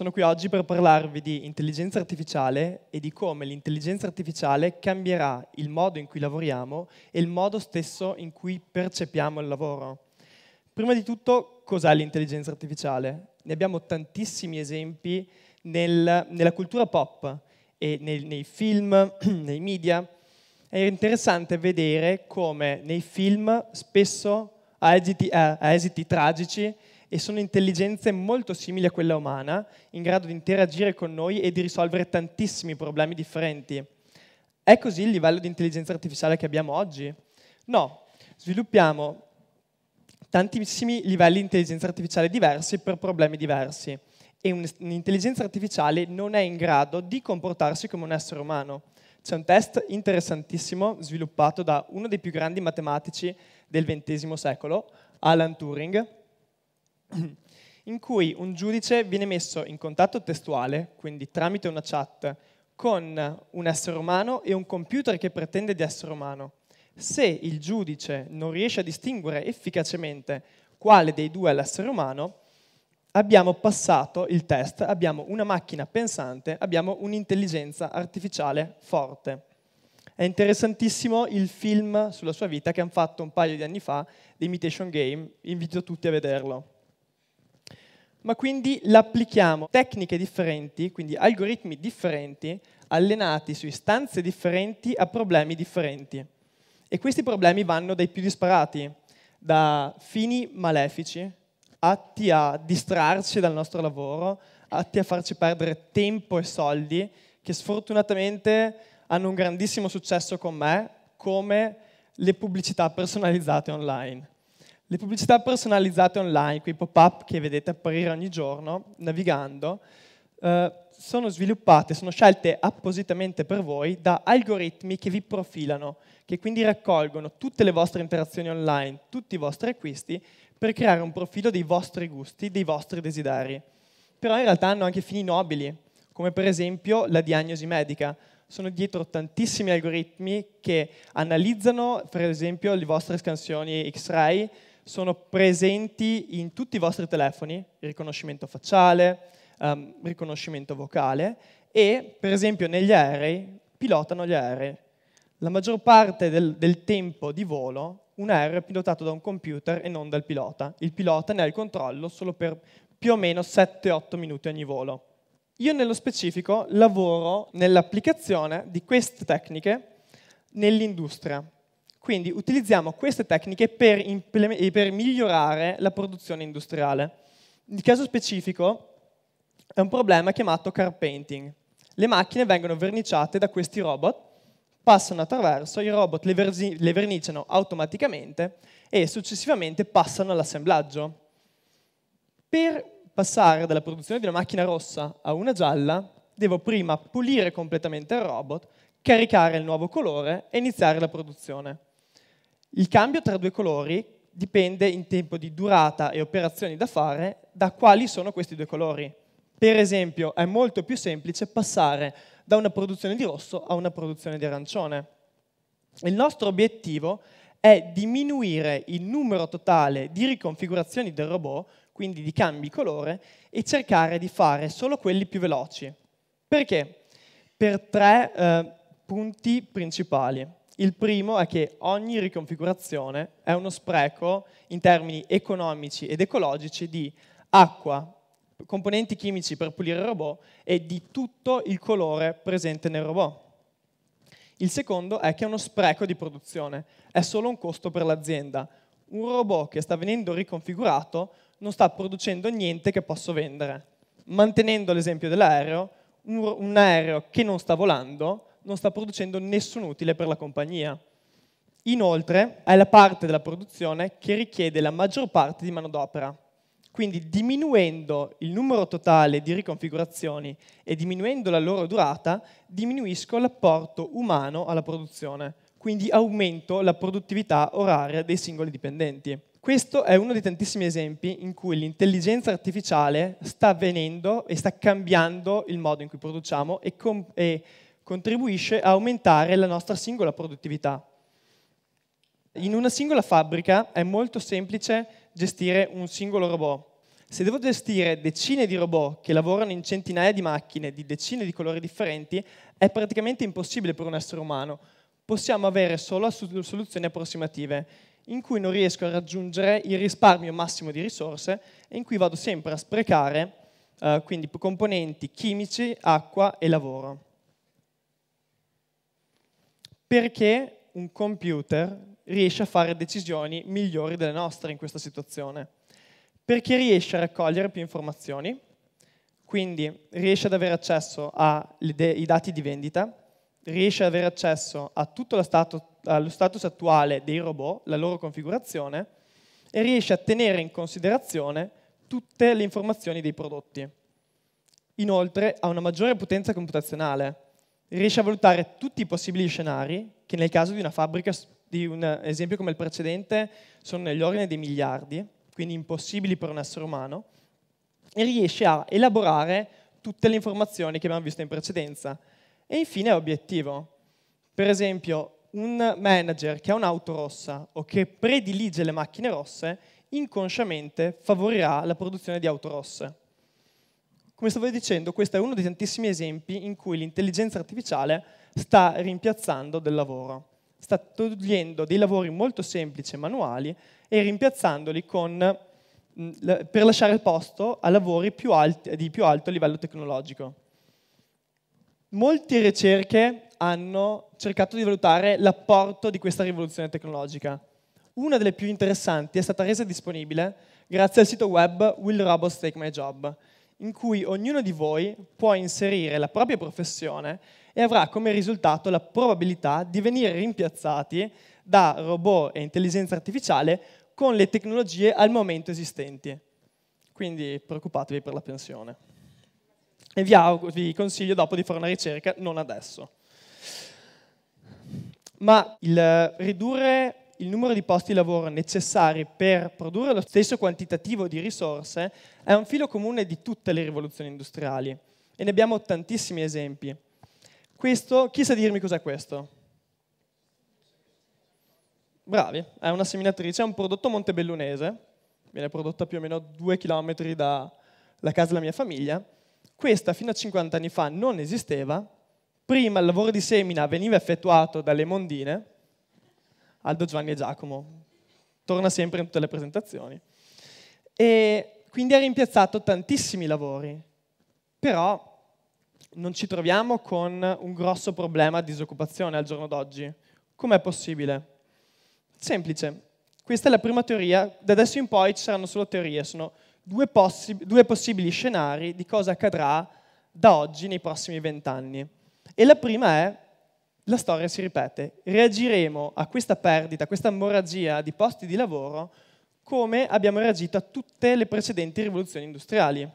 Sono qui oggi per parlarvi di intelligenza artificiale e di come l'intelligenza artificiale cambierà il modo in cui lavoriamo e il modo stesso in cui percepiamo il lavoro. Prima di tutto, cos'è l'intelligenza artificiale? Ne abbiamo tantissimi esempi nel, nella cultura pop, nel, nei film, nei media. È interessante vedere come nei film spesso a esiti, a esiti tragici e sono intelligenze molto simili a quella umana, in grado di interagire con noi e di risolvere tantissimi problemi differenti. È così il livello di intelligenza artificiale che abbiamo oggi? No, sviluppiamo tantissimi livelli di intelligenza artificiale diversi per problemi diversi e un'intelligenza artificiale non è in grado di comportarsi come un essere umano. C'è un test interessantissimo sviluppato da uno dei più grandi matematici del XX secolo, Alan Turing, in cui un giudice viene messo in contatto testuale, quindi tramite una chat, con un essere umano e un computer che pretende di essere umano. Se il giudice non riesce a distinguere efficacemente quale dei due è l'essere umano, abbiamo passato il test, abbiamo una macchina pensante, abbiamo un'intelligenza artificiale forte. È interessantissimo il film sulla sua vita che hanno fatto un paio di anni fa, The Imitation Game, invito tutti a vederlo ma quindi l'applichiamo tecniche differenti, quindi algoritmi differenti, allenati su istanze differenti a problemi differenti. E questi problemi vanno dai più disparati, da fini malefici, atti a distrarci dal nostro lavoro, atti a farci perdere tempo e soldi, che sfortunatamente hanno un grandissimo successo con me, come le pubblicità personalizzate online. Le pubblicità personalizzate online, quei pop-up che vedete apparire ogni giorno navigando, eh, sono sviluppate, sono scelte appositamente per voi da algoritmi che vi profilano, che quindi raccolgono tutte le vostre interazioni online, tutti i vostri acquisti, per creare un profilo dei vostri gusti, dei vostri desideri. Però in realtà hanno anche fini nobili, come per esempio la diagnosi medica. Sono dietro tantissimi algoritmi che analizzano, per esempio, le vostre scansioni X-ray, sono presenti in tutti i vostri telefoni, riconoscimento facciale, um, riconoscimento vocale e per esempio negli aerei pilotano gli aerei. La maggior parte del, del tempo di volo un aereo è pilotato da un computer e non dal pilota. Il pilota ne ha il controllo solo per più o meno 7-8 minuti ogni volo. Io nello specifico lavoro nell'applicazione di queste tecniche nell'industria. Quindi utilizziamo queste tecniche per, per migliorare la produzione industriale. Nel caso specifico è un problema chiamato car painting. Le macchine vengono verniciate da questi robot, passano attraverso, i robot le, ver le verniciano automaticamente e successivamente passano all'assemblaggio. Per passare dalla produzione di una macchina rossa a una gialla, devo prima pulire completamente il robot, caricare il nuovo colore e iniziare la produzione. Il cambio tra due colori dipende in tempo di durata e operazioni da fare da quali sono questi due colori. Per esempio, è molto più semplice passare da una produzione di rosso a una produzione di arancione. Il nostro obiettivo è diminuire il numero totale di riconfigurazioni del robot, quindi di cambi colore, e cercare di fare solo quelli più veloci. Perché? Per tre eh, punti principali. Il primo è che ogni riconfigurazione è uno spreco in termini economici ed ecologici di acqua, componenti chimici per pulire il robot e di tutto il colore presente nel robot. Il secondo è che è uno spreco di produzione, è solo un costo per l'azienda. Un robot che sta venendo riconfigurato non sta producendo niente che posso vendere. Mantenendo l'esempio dell'aereo, un, aereo che non sta volando non sta producendo nessun utile per la compagnia. Inoltre è la parte della produzione che richiede la maggior parte di manodopera. Quindi diminuendo il numero totale di riconfigurazioni e diminuendo la loro durata, diminuisco l'apporto umano alla produzione, quindi aumento la produttività oraria dei singoli dipendenti. Questo è uno dei tantissimi esempi in cui l'intelligenza artificiale sta avvenendo e sta cambiando il modo in cui produciamo e, e contribuisce a aumentare la nostra singola produttività. In una singola fabbrica è molto semplice gestire un singolo robot. Se devo gestire decine di robot che lavorano in centinaia di macchine di decine di colori differenti, è praticamente impossibile per un essere umano. Possiamo avere solo soluzioni approssimative, in cui non riesco a raggiungere il risparmio massimo di risorse e in cui vado sempre a sprecare eh, quindi componenti chimici, acqua e lavoro perché un computer riesce a fare decisioni migliori delle nostre in questa situazione, perché riesce a raccogliere più informazioni, quindi riesce ad avere accesso ai dati di vendita, riesce ad avere accesso stato, allo status attuale dei robot, la loro configurazione, e riesce a tenere in considerazione tutte le informazioni dei prodotti. Inoltre ha una maggiore potenza computazionale, riesce a valutare tutti i possibili scenari che nel caso di una fabbrica, di un esempio come il precedente, sono negli ordini dei miliardi, quindi impossibili per un essere umano, e riesce a elaborare tutte le informazioni che abbiamo visto in precedenza. E infine è obiettivo. Per esempio, un manager che ha un'auto rossa o che predilige le macchine rosse inconsciamente favorirà la produzione di auto rosse. Come stavo dicendo, questo è uno dei tantissimi esempi in cui l'intelligenza artificiale sta rimpiazzando del lavoro, sta togliendo dei lavori molto semplici e manuali e rimpiazzandoli con, mm, per lasciare posto a lavori più alti, di più alto livello tecnologico. Molte ricerche hanno cercato di valutare l'apporto di questa rivoluzione tecnologica. Una delle più interessanti è stata resa disponibile grazie al sito web Will Robots Take My Job, in cui ognuno di voi può inserire la propria professione e avrà come risultato la probabilità di venire rimpiazzati da robot e intelligenza artificiale con le tecnologie al momento esistenti. Quindi preoccupatevi per la pensione. E vi, vi consiglio dopo di fare una ricerca, non adesso. Ma il ridurre il numero di posti di lavoro necessari per produrre lo stesso quantitativo di risorse è un filo comune di tutte le rivoluzioni industriali e ne abbiamo tantissimi esempi. Questo, chi sa dirmi cos'è questo? Bravi, è una seminatrice, è un prodotto montebellunese, viene prodotta più o meno due chilometri dalla casa della mia famiglia. Questa fino a 50 anni fa non esisteva, prima il lavoro di semina veniva effettuato dalle mondine, Aldo, Giovanni e Giacomo. Torna sempre in tutte le presentazioni. E quindi ha rimpiazzato tantissimi lavori, però non ci troviamo con un grosso problema di disoccupazione al giorno d'oggi. Com'è possibile? Semplice. Questa è la prima teoria, da adesso in poi ci saranno solo teorie, sono due, possi- due possibili scenari di cosa accadrà da oggi nei prossimi vent'anni. E la prima è la storia si ripete. Reagiremo a questa perdita, a questa emorragia di posti di lavoro come abbiamo reagito a tutte le precedenti rivoluzioni industriali.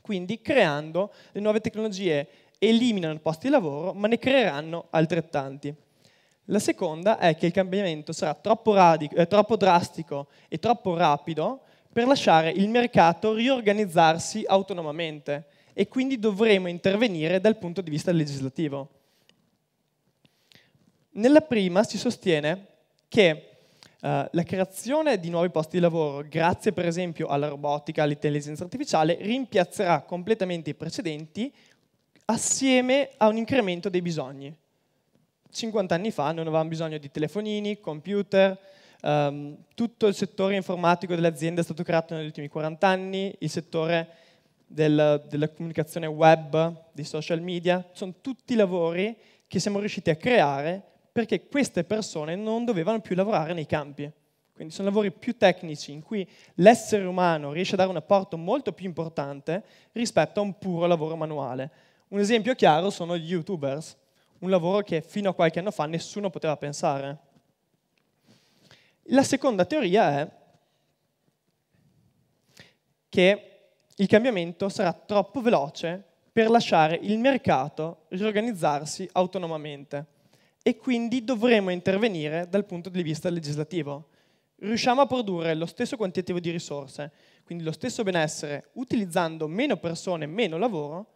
Quindi creando le nuove tecnologie eliminano posti di lavoro, ma ne creeranno altrettanti. La seconda è che il cambiamento sarà troppo, radico, eh, troppo drastico e troppo rapido per lasciare il mercato riorganizzarsi autonomamente e quindi dovremo intervenire dal punto di vista legislativo. Nella prima si sostiene che Uh, la creazione di nuovi posti di lavoro, grazie per esempio alla robotica, all'intelligenza artificiale, rimpiazzerà completamente i precedenti assieme a un incremento dei bisogni. 50 anni fa non avevamo bisogno di telefonini, computer, um, tutto il settore informatico delle aziende è stato creato negli ultimi 40 anni, il settore del, della comunicazione web, dei social media, sono tutti lavori che siamo riusciti a creare perché queste persone non dovevano più lavorare nei campi. Quindi sono lavori più tecnici in cui l'essere umano riesce a dare un apporto molto più importante rispetto a un puro lavoro manuale. Un esempio chiaro sono gli youtubers, un lavoro che fino a qualche anno fa nessuno poteva pensare. La seconda teoria è che il cambiamento sarà troppo veloce per lasciare il mercato riorganizzarsi autonomamente e quindi dovremo intervenire dal punto di vista legislativo. Riusciamo a produrre lo stesso quantitativo di risorse, quindi lo stesso benessere, utilizzando meno persone, meno lavoro,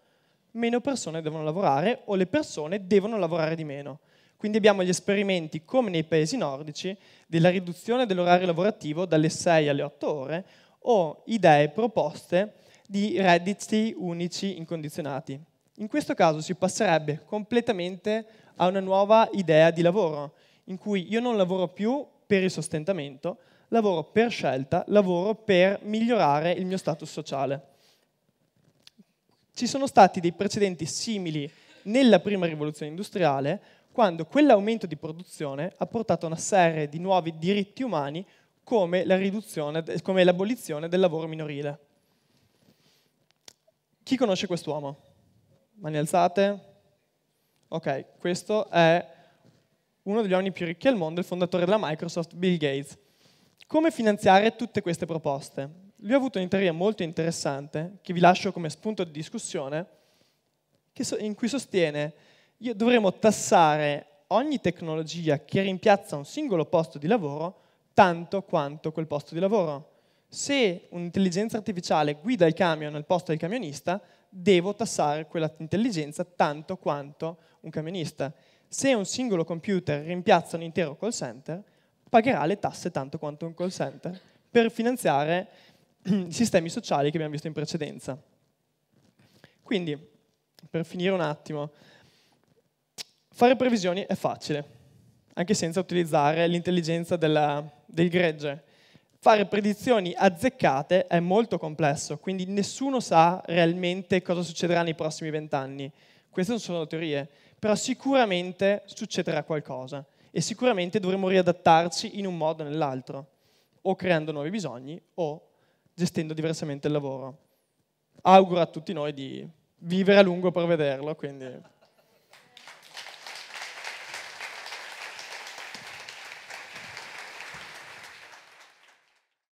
meno persone devono lavorare o le persone devono lavorare di meno. Quindi abbiamo gli esperimenti, come nei paesi nordici, della riduzione dell'orario lavorativo dalle 6 alle 8 ore o idee proposte di redditi unici incondizionati. In questo caso si passerebbe completamente a una nuova idea di lavoro, in cui io non lavoro più per il sostentamento, lavoro per scelta, lavoro per migliorare il mio status sociale. Ci sono stati dei precedenti simili nella prima rivoluzione industriale, quando quell'aumento di produzione ha portato a una serie di nuovi diritti umani come, come l'abolizione del lavoro minorile. Chi conosce quest'uomo? Mani alzate. Ok, questo è uno degli uomini più ricchi al mondo, il fondatore della Microsoft, Bill Gates. Come finanziare tutte queste proposte? Lui ha avuto un'interia molto interessante, che vi lascio come spunto di discussione, in cui sostiene che dovremmo tassare ogni tecnologia che rimpiazza un singolo posto di lavoro tanto quanto quel posto di lavoro. Se un'intelligenza artificiale guida il camion al posto del camionista, devo tassare quella intelligenza tanto quanto un camionista. Se un singolo computer rimpiazza un intero call center, pagherà le tasse tanto quanto un call center per finanziare i sistemi sociali che abbiamo visto in precedenza. Quindi, per finire un attimo, fare previsioni è facile, anche senza utilizzare l'intelligenza del gregge fare predizioni azzeccate è molto complesso, quindi nessuno sa realmente cosa succederà nei prossimi vent'anni. Queste non sono teorie, però sicuramente succederà qualcosa e sicuramente dovremo riadattarci in un modo o nell'altro, o creando nuovi bisogni o gestendo diversamente il lavoro. Auguro a tutti noi di vivere a lungo per vederlo, quindi...